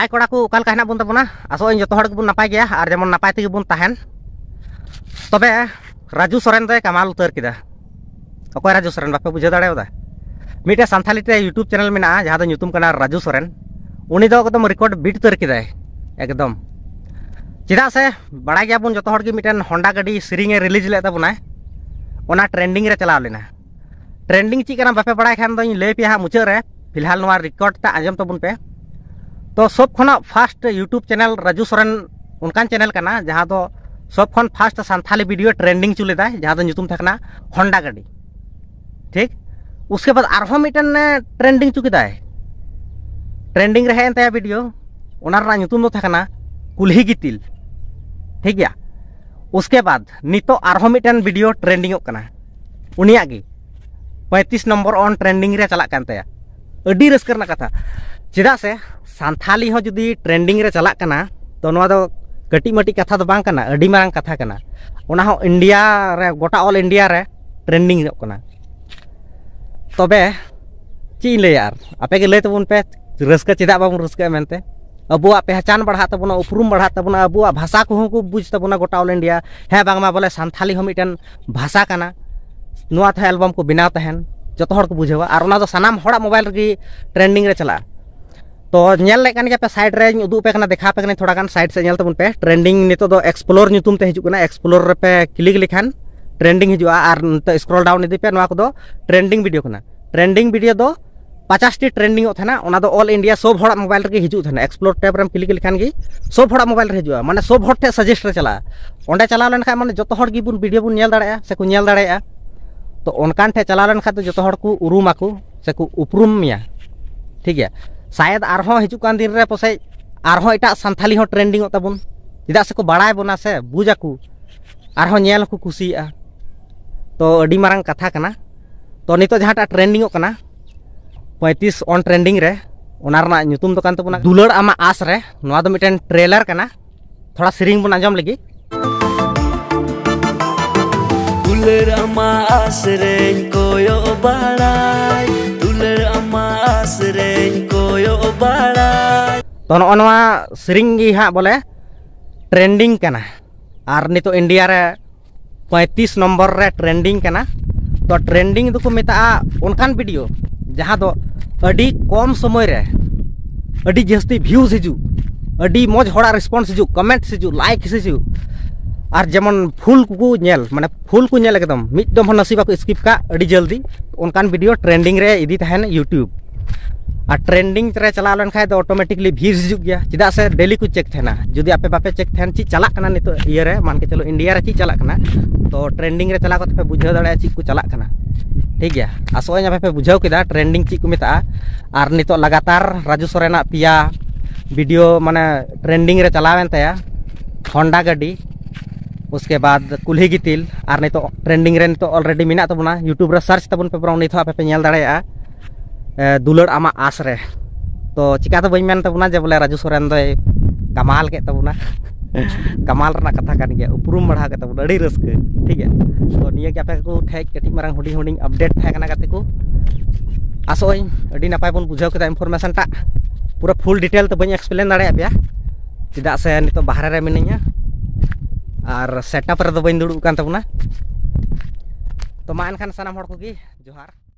आय कड़ा को ओकाल बन तबना आसो इन नपाय गया जेमन नपाय तगे बन तब तबे राजू सोरेन कमाल उतर किदा ओकय राजू सोरेन बापे बुझे दाड़ा मिट्टे सानी यूट्यूब चैनल में जहाँ दो राजू सोरेन उनी एकदम रिकॉर्ड बीट उतर किदा एकदम चेदा से बड़ा गया बन जतो हड़ मिटन होंडा गाड़ी सीरी रिलीज ले ट्रेंडिंग चलाव लेना ट्रेंडिंग चीज़ बापे बड़ा खान लैपे हाँ मुचाद मुचारे फिलहाल रिकॉर्ड आज तब पे तो सब खन fast YouTube channel Raju Soren उनकान चैनल का जहाँ तो सब खन फास्ट संथाली वीडियो ट्रेंडिंग चुलेता है जहाँ तो थकना होंडा गाड़ी ठीक उसके बाद और मिट्टन ट्रेंडिंग चुकेता है ट्रेंडिंग हेन तय वीडियो थकना कुल्ही गितिल ठीक है उसके बाद नितो मिट्टन वीडियो ट्रेंडिंग उनिया पैंतीस नम्बर ऑन ट्रेंडिंग चलान तय अभी रस्कर कथा चेदा से सानी जुदी ट्रेंडिंग चलना तो कटी मटी कथा तो बांग कथा करना उना हो इंडिया रे गोटा ऑल इंडिया रे ट्रेंडिंग करना तबे ची ले यार आपे के लेते उन पे रस्का चिदा बाम रस्का मेंते अब वो पहचान बढ़ाता बुना उपरूम बढ़ाते बुना अब वो भाषा को हमको बुझते इंडिया है बांग भाषा का ना नुआ को बिना जो तो हर को मोबाइल की ट्रेंडिंग रे चला तो नेल लेकान पे साइड रे उदू पे देखा पे थोड़ा गन साइड से नेल पे ट्रेंडिंग नितो दो एक्सप्लोर नितुमते ते एक्सप्लोर रे पे क्लिक लेखान ट्रेंडिंग हजुआ और तो स्क्रॉल डाउन इदी पे को ट्रेंडिंग भिडियो कना ट्रेंडिंग भिडियो दो पचास टी ट्रेंडिंग ऑल इंडिया सब हड़ा मोबाइल रे हजुन एक्सप्लोर टैब रे क्लिक लेखान गी सब हड़ा मोबाइल रे हजुआ माने सब हड़ ठे सजेस्ट रे चला ओंडे चला लेखा खाय जो हम हड़ गी बुन वीडियो बुन नेल दाड़या से को तो ओनकान ठे चला लेन खाय तो जतो को से को उपरूम मिया ठीक है शायद आरहों हजू कान दिन रे पसे आरहों एटा संथाली हो ट्रेंडिंग होता बन चेदा से को बड़ाय बना से बुझा को आरहों नेल को कुसिया तो अडी मारंग कथा कना तो नितो जहाटा ट्रेंडिंग हो कना 35 ऑन ट्रेंडिंग रे ᱚᱱᱟ ᱨᱮᱱᱟᱜ ᱧᱩᱛᱩᱢ ᱫᱚ ᱠᱟᱱ ᱛᱟᱵᱚᱱᱟ ᱫᱩᱞᱟᱹᱲ ᱟᱢᱟᱜ ᱟᱥ ᱨᱮ ᱱᱚᱣᱟ ᱫᱚ ᱢᱤᱫᱴᱮᱱ ᱴᱨᱮᱞᱟᱨ ᱠᱟᱱᱟ ᱛᱷᱚᱲᱟ ᱥᱮᱨᱮᱧ ᱵᱚᱱ ᱟᱸᱡᱚᱢ ᱞᱟᱹᱜᱤᱫ ᱫᱩᱞᱟᱹᱲ ᱟᱢᱟᱜ ᱟᱥ ᱨᱮᱧ ᱠᱚᱭᱚᱜ ᱵᱟᱲᱟᱭ तो ना से हाँ बोले ट्रेंडिंग करना आर तो इंडिया रे पैंतीस नम्बर रे ट्रेंडिंग करना तो ट्रेंडिंग तो को आ उनकान वीडियो जहाँ तो अड़ी कम समय रे अड़ी जस्ती व्यूज हिजू अड़ी मौज होड़ा रिस्पांस हिजू कमेंट हिजू लाइक हिजू आर जमन फुल को नेल मतलब फुल को नेल एकदम मिड दम नसीबा को स्किप का अड़ी जल्दी तो उनकान वीडियो ट्रेंडिंग रे इदी तहन YouTube और ट्रेंडिंग रे चलावन खाए तो भीर हजू गया चेदा से डेली को चेक थे जुदी आपे बापे चेक थे चीज चलना नित तो इे मान के चलो इंडिया चीज ची चलना तो ट्रेंडिंग रे पे बुझे दाड़े चीज़ को तो चलना ठीक है आसोज आपे बुझे के ट्रेंडिंग ची को और नित लगातार राजू सोरेन पे भिडियो माने ट्रेंडिंग रे चलावन तय होंडा गाड़ी उसके बाद कुल्ही गितिल और नित ट्रेंडिंग रे नित ऑलरेडी यूट्यूब सर्च तब पे पूरा नित तो आपे दाड़ा dulur ama asre. To cikata bai men tabuna jabo boleh raju sorendo e kamal ke tabuna. kamal rana katakan ge upurum marha ke tabuna di reske. Tiga. To niya ge apa ku tek ke tik marang huding huding update tek na kateku. Asoi di napa pun puja ke ta information ta. Pura full detail tabai nya explain nare apa ya. Tidak saya ni to bahara reminenya. Ar setup rada bai ndur ukan puna, To maan kan sana morku Johar.